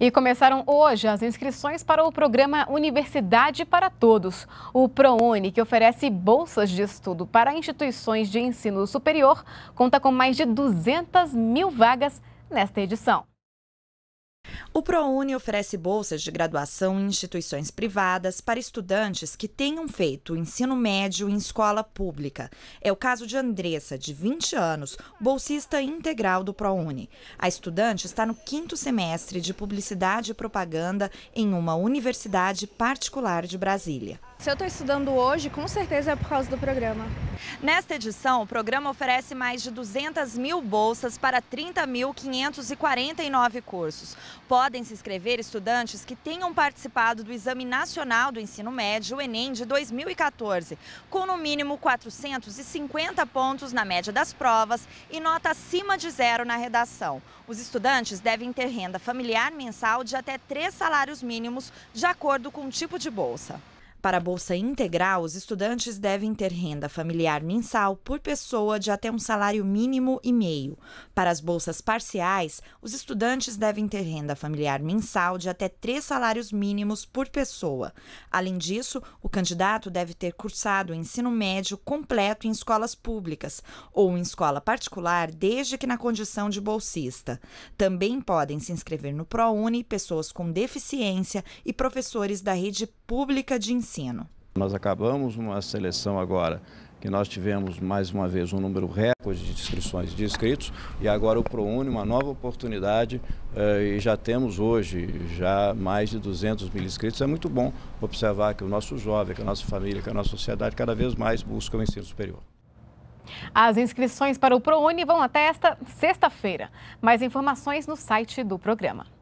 E começaram hoje as inscrições para o programa Universidade para Todos, o ProUni, que oferece bolsas de estudo para instituições de ensino superior, conta com mais de 200 mil vagas nesta edição. O ProUni oferece bolsas de graduação em instituições privadas para estudantes que tenham feito o ensino médio em escola pública. É o caso de Andressa, de 20 anos, bolsista integral do ProUni. A estudante está no quinto semestre de Publicidade e Propaganda em uma universidade particular de Brasília. Se eu estou estudando hoje, com certeza é por causa do programa. Nesta edição, o programa oferece mais de 200 mil bolsas para 30.549 cursos. Pode podem se inscrever estudantes que tenham participado do Exame Nacional do Ensino Médio, o Enem, de 2014, com no mínimo 450 pontos na média das provas e nota acima de zero na redação. Os estudantes devem ter renda familiar mensal de até três salários mínimos, de acordo com o tipo de bolsa. Para a bolsa integral, os estudantes devem ter renda familiar mensal por pessoa de até um salário mínimo e meio. Para as bolsas parciais, os estudantes devem ter renda familiar mensal de até três salários mínimos por pessoa. Além disso, o candidato deve ter cursado o ensino médio completo em escolas públicas ou em escola particular, desde que na condição de bolsista. Também podem se inscrever no ProUni pessoas com deficiência e professores da rede pública de ensino ensino. Nós acabamos uma seleção agora que nós tivemos mais uma vez um número recorde de inscrições de inscritos e agora o ProUni uma nova oportunidade eh, e já temos hoje já mais de 200 mil inscritos. É muito bom observar que o nosso jovem, que a nossa família, que a nossa sociedade cada vez mais busca o ensino superior. As inscrições para o ProUni vão até esta sexta-feira. Mais informações no site do programa.